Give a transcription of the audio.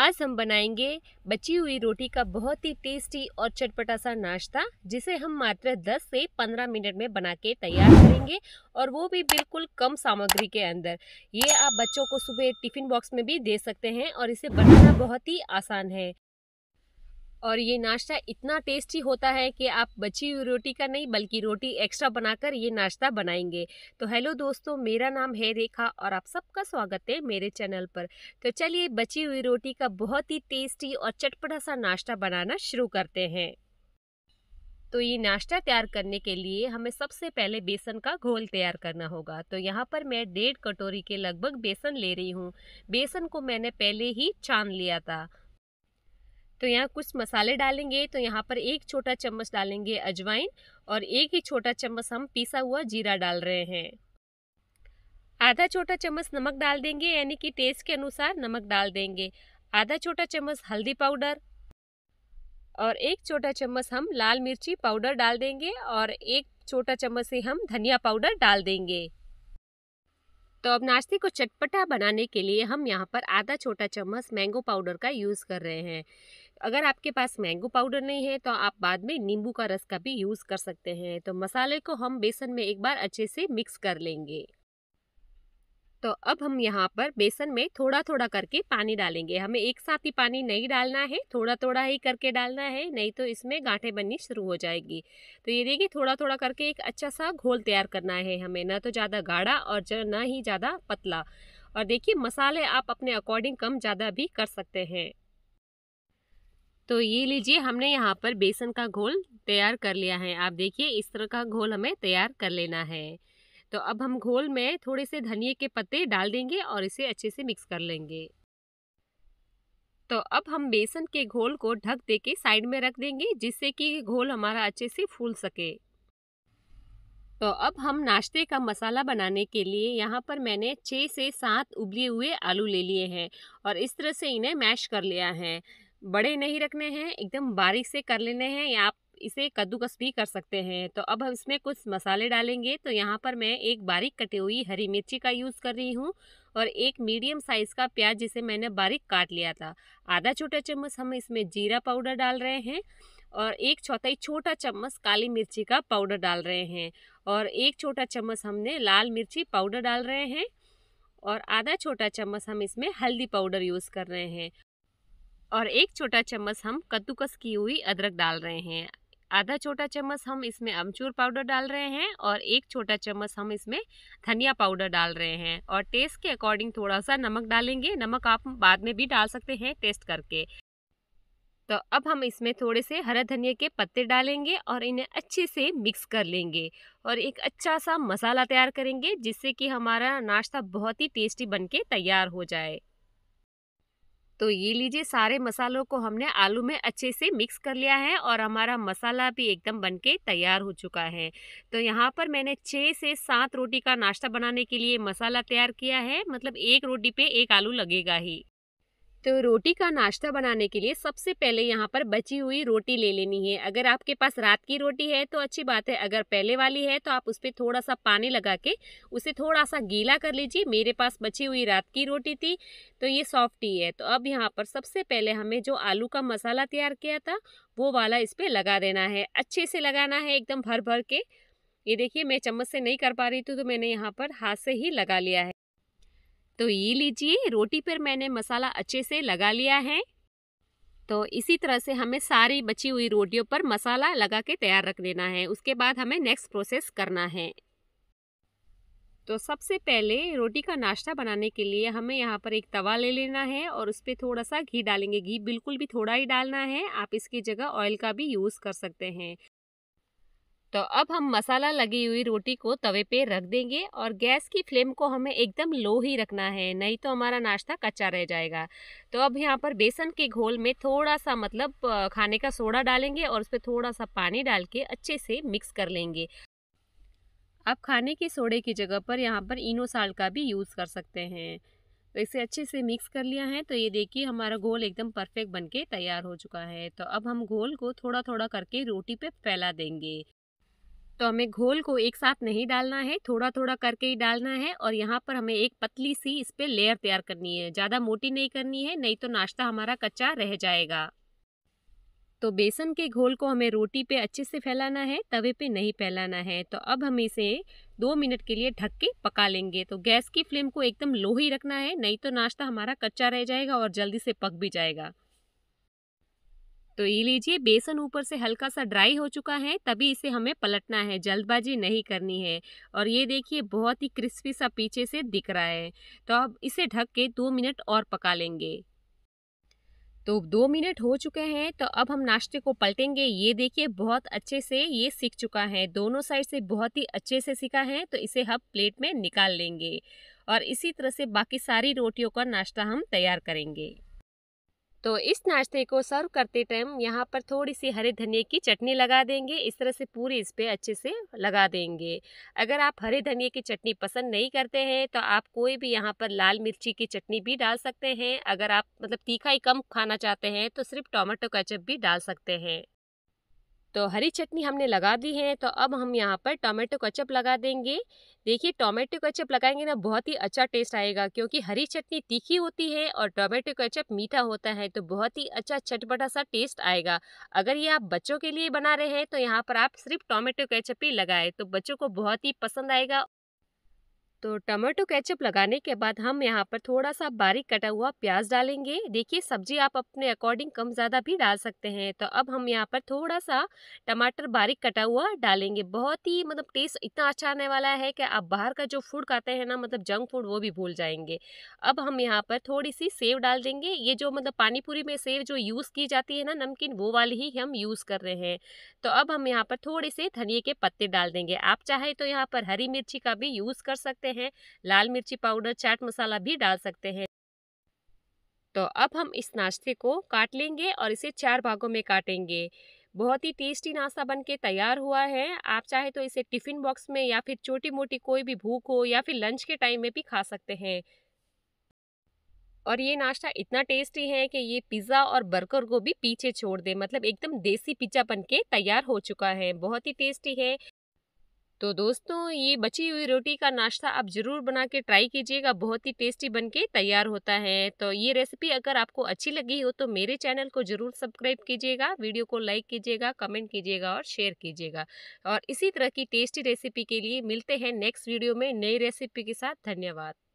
आज हम बनाएंगे बची हुई रोटी का बहुत ही टेस्टी और चटपटा सा नाश्ता जिसे हम मात्र 10 से 15 मिनट में बना के तैयार करेंगे और वो भी बिल्कुल कम सामग्री के अंदर ये आप बच्चों को सुबह टिफ़िन बॉक्स में भी दे सकते हैं और इसे बनाना बहुत ही आसान है और ये नाश्ता इतना टेस्टी होता है कि आप बची हुई रोटी का नहीं बल्कि रोटी एक्स्ट्रा बनाकर ये नाश्ता बनाएंगे तो हेलो दोस्तों मेरा नाम है रेखा और आप सबका स्वागत है मेरे चैनल पर तो चलिए बची हुई रोटी का बहुत ही टेस्टी और चटपटा सा नाश्ता बनाना शुरू करते हैं तो ये नाश्ता तैयार करने के लिए हमें सबसे पहले बेसन का घोल तैयार करना होगा तो यहाँ पर मैं डेढ़ कटोरी के लगभग बेसन ले रही हूँ बेसन को मैंने पहले ही छान लिया था तो यहाँ कुछ मसाले डालेंगे तो यहाँ पर एक छोटा चम्मच डालेंगे अजवाइन और एक ही छोटा चम्मच हम पीसा हुआ जीरा डाल रहे हैं आधा छोटा चम्मच नमक डाल देंगे यानी कि टेस्ट के अनुसार नमक डाल देंगे आधा छोटा चम्मच हल्दी पाउडर और एक छोटा चम्मच हम लाल मिर्ची पाउडर डाल देंगे और एक छोटा चम्मच से हम धनिया पाउडर डाल देंगे तो अब नाश्ते को चटपटा बनाने के लिए हम यहाँ पर आधा छोटा चम्मच मैंगो पाउडर का यूज़ कर रहे हैं अगर आपके पास मैंगो पाउडर नहीं है तो आप बाद में नींबू का रस का भी यूज़ कर सकते हैं तो मसाले को हम बेसन में एक बार अच्छे से मिक्स कर लेंगे तो अब हम यहाँ पर बेसन में थोड़ा थोड़ा करके पानी डालेंगे हमें एक साथ ही पानी नहीं डालना है थोड़ा थोड़ा ही करके डालना है नहीं तो इसमें गांठें बननी शुरू हो जाएगी तो ये देखिए थोड़ा थोड़ा करके एक अच्छा सा घोल तैयार करना है हमें ना तो ज़्यादा गाढ़ा और न ही ज़्यादा पतला और देखिए मसाले आप अपने अकॉर्डिंग कम ज़्यादा भी कर सकते हैं तो ये लीजिए हमने यहाँ पर बेसन का घोल तैयार कर लिया है आप देखिए इस तरह का घोल हमें तैयार कर लेना है तो अब हम घोल में थोड़े से धनिए के पत्ते डाल देंगे और इसे अच्छे से मिक्स कर लेंगे तो अब हम बेसन के घोल को ढक दे के साइड में रख देंगे जिससे कि घोल हमारा अच्छे से फूल सके तो अब हम नाश्ते का मसाला बनाने के लिए यहाँ पर मैंने छः से सात उबले हुए आलू ले लिए हैं और इस तरह से इन्हें मैश कर लिया है बड़े नहीं रखने हैं एकदम बारीक से कर लेने हैं या आप इसे कद्दूकस भी कर सकते हैं तो अब हम इसमें कुछ मसाले डालेंगे तो यहाँ पर मैं एक बारीक कटी हुई हरी मिर्ची का यूज़ कर रही हूँ और एक मीडियम साइज़ का प्याज जिसे मैंने बारीक काट लिया था आधा छोटा चम्मच हम इसमें जीरा पाउडर डाल रहे हैं और एक चौथाई छोटा चम्मच काली मिर्ची का पाउडर डाल रहे हैं और एक छोटा चम्मच हमने लाल मिर्ची पाउडर डाल रहे हैं और आधा छोटा चम्मच हम इसमें हल्दी पाउडर यूज़ कर रहे हैं और एक छोटा चम्मच हम कद्दूकस की हुई अदरक डाल रहे हैं आधा छोटा चम्मच हम इसमें अमचूर पाउडर डाल रहे हैं और एक छोटा चम्मच हम इसमें धनिया पाउडर डाल रहे हैं और टेस्ट के अकॉर्डिंग थोड़ा सा नमक डालेंगे नमक आप बाद में भी डाल सकते हैं टेस्ट करके तो अब हम इसमें थोड़े से हरा धनिया के पत्ते डालेंगे और इन्हें अच्छे से मिक्स कर लेंगे और एक अच्छा सा मसाला तैयार करेंगे जिससे कि हमारा नाश्ता बहुत ही टेस्टी बनके तैयार हो जाए तो ये लीजिए सारे मसालों को हमने आलू में अच्छे से मिक्स कर लिया है और हमारा मसाला भी एकदम बन के तैयार हो चुका है तो यहाँ पर मैंने छः से सात रोटी का नाश्ता बनाने के लिए मसाला तैयार किया है मतलब एक रोटी पे एक आलू लगेगा ही तो रोटी का नाश्ता बनाने के लिए सबसे पहले यहाँ पर बची हुई रोटी ले लेनी है अगर आपके पास रात की रोटी है तो अच्छी बात है अगर पहले वाली है तो आप उस पर थोड़ा सा पानी लगा के उसे थोड़ा सा गीला कर लीजिए मेरे पास बची हुई रात की रोटी थी तो ये सॉफ्ट ही है तो अब यहाँ पर सबसे पहले हमें जो आलू का मसाला तैयार किया था वो वाला इस पर लगा देना है अच्छे से लगाना है एकदम भर भर के ये देखिए मैं चम्मच से नहीं कर पा रही थी तो मैंने यहाँ पर हाथ से ही लगा लिया है तो ये लीजिए रोटी पर मैंने मसाला अच्छे से लगा लिया है तो इसी तरह से हमें सारी बची हुई रोटियों पर मसाला लगा के तैयार रख देना है उसके बाद हमें नेक्स्ट प्रोसेस करना है तो सबसे पहले रोटी का नाश्ता बनाने के लिए हमें यहाँ पर एक तवा ले लेना है और उस पर थोड़ा सा घी डालेंगे घी बिल्कुल भी थोड़ा ही डालना है आप इसकी जगह ऑयल का भी यूज़ कर सकते हैं तो अब हम मसाला लगी हुई रोटी को तवे पे रख देंगे और गैस की फ्लेम को हमें एकदम लो ही रखना है नहीं तो हमारा नाश्ता कच्चा रह जाएगा तो अब यहाँ पर बेसन के घोल में थोड़ा सा मतलब खाने का सोडा डालेंगे और उस पर थोड़ा सा पानी डाल के अच्छे से मिक्स कर लेंगे आप खाने के सोडे की जगह पर यहाँ पर इनो साल्ट का भी यूज़ कर सकते हैं तो इसे अच्छे से मिक्स कर लिया है तो ये देखिए हमारा घोल एकदम परफेक्ट बनके तैयार हो चुका है तो अब हम घोल को थोड़ा थोड़ा करके रोटी पे फैला देंगे तो हमें घोल को एक साथ नहीं डालना है थोड़ा थोड़ा करके ही डालना है और यहाँ पर हमें एक पतली सी इस पर लेयर तैयार करनी है ज़्यादा मोटी नहीं करनी है नहीं तो नाश्ता हमारा कच्चा रह जाएगा तो बेसन के घोल को हमें रोटी पे अच्छे से फैलाना है तवे पे नहीं फैलाना है तो अब हम इसे दो मिनट के लिए ढक के पका लेंगे तो गैस की फ्लेम को एकदम लो ही रखना है नहीं तो नाश्ता हमारा कच्चा रह जाएगा और जल्दी से पक भी जाएगा तो ये लीजिए बेसन ऊपर से हल्का सा ड्राई हो चुका है तभी इसे हमें पलटना है जल्दबाजी नहीं करनी है और ये देखिए बहुत ही क्रिस्पी सा पीछे से दिख रहा है तो अब इसे ढक के दो मिनट और पका लेंगे तो दो मिनट हो चुके हैं तो अब हम नाश्ते को पलटेंगे ये देखिए बहुत अच्छे से ये सीख चुका है दोनों साइड से बहुत ही अच्छे से सीखा है तो इसे हम प्लेट में निकाल लेंगे और इसी तरह से बाकी सारी रोटियों का नाश्ता हम तैयार करेंगे तो इस नाश्ते को सर्व करते टाइम यहाँ पर थोड़ी सी हरे धनिए की चटनी लगा देंगे इस तरह से पूरी इस पर अच्छे से लगा देंगे अगर आप हरे धनिए की चटनी पसंद नहीं करते हैं तो आप कोई भी यहाँ पर लाल मिर्ची की चटनी भी डाल सकते हैं अगर आप मतलब तीखा ही कम खाना चाहते हैं तो सिर्फ टोमेटो केचप भी डाल सकते हैं तो हरी चटनी हमने लगा दी है तो अब हम यहाँ पर टोमेटो कचप लगा देंगे देखिए टोमेटो कचप लगाएंगे ना बहुत ही अच्छा टेस्ट आएगा क्योंकि हरी चटनी तीखी होती है और टोमेटो कचप मीठा होता है तो बहुत ही अच्छा चटपटा सा टेस्ट आएगा अगर ये आप बच्चों के लिए बना रहे हैं तो यहाँ पर आप सिर्फ टोमेटो कैचअप ही लगाएं तो बच्चों को बहुत ही पसंद आएगा तो टमाटो केचप लगाने के बाद हम यहाँ पर थोड़ा सा बारीक कटा हुआ प्याज डालेंगे देखिए सब्जी आप अपने अकॉर्डिंग कम ज़्यादा भी डाल सकते हैं तो अब हम यहाँ पर थोड़ा सा टमाटर बारीक कटा हुआ डालेंगे बहुत ही मतलब टेस्ट इतना अच्छा आने वाला है कि आप बाहर का जो फूड खाते हैं ना मतलब जंक फूड वो भी भूल जाएंगे अब हम यहाँ पर थोड़ी सी सेव डाल देंगे ये जो मतलब पानीपुरी में सेव जो यूज़ की जाती है ना नमकीन वो वाली ही हम यूज़ कर रहे हैं तो अब हम यहाँ पर थोड़े से धनिए के पत्ते डाल देंगे आप चाहे तो यहाँ पर हरी मिर्ची का भी यूज़ कर सकते हैं सकते हैं लाल मिर्ची पाउडर चाट मसाला भी डाल सकते हैं तो अब हम इस नाश्ते को काट लेंगे और इसे चार भागों में काटेंगे बहुत ही टेस्टी नाश्ता बनके तैयार हुआ है आप चाहे तो इसे टिफ़िन बॉक्स में या फिर छोटी मोटी कोई भी भूख हो या फिर लंच के टाइम में भी खा सकते हैं और ये नाश्ता इतना टेस्टी है कि ये पिज़्ज़ा और बर्गर को भी पीछे छोड़ दे मतलब एकदम देसी पिज्जा बन के तैयार हो चुका है बहुत ही टेस्टी है तो दोस्तों ये बची हुई रोटी का नाश्ता आप ज़रूर बना के ट्राई कीजिएगा बहुत ही टेस्टी बन के तैयार होता है तो ये रेसिपी अगर आपको अच्छी लगी हो तो मेरे चैनल को ज़रूर सब्सक्राइब कीजिएगा वीडियो को लाइक कीजिएगा कमेंट कीजिएगा और शेयर कीजिएगा और इसी तरह की टेस्टी रेसिपी के लिए मिलते हैं नेक्स्ट वीडियो में नई रेसिपी के साथ धन्यवाद